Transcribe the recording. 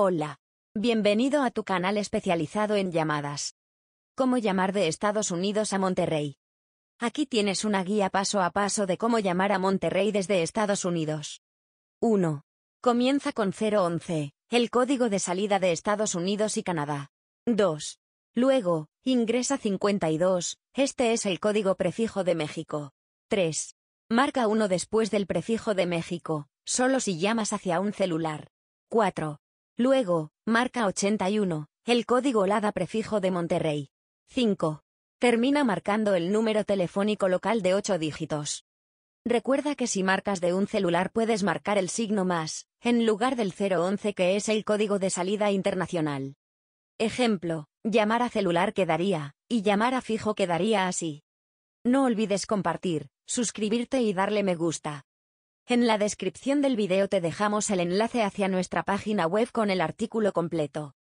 Hola. Bienvenido a tu canal especializado en llamadas. Cómo llamar de Estados Unidos a Monterrey. Aquí tienes una guía paso a paso de cómo llamar a Monterrey desde Estados Unidos. 1. Comienza con 011, el código de salida de Estados Unidos y Canadá. 2. Luego, ingresa 52, este es el código prefijo de México. 3. Marca uno después del prefijo de México, solo si llamas hacia un celular. 4. Luego, marca 81, el código LADA prefijo de Monterrey. 5. Termina marcando el número telefónico local de 8 dígitos. Recuerda que si marcas de un celular puedes marcar el signo más, en lugar del 011 que es el código de salida internacional. Ejemplo, llamar a celular quedaría, y llamar a fijo quedaría así. No olvides compartir, suscribirte y darle me gusta. En la descripción del video te dejamos el enlace hacia nuestra página web con el artículo completo.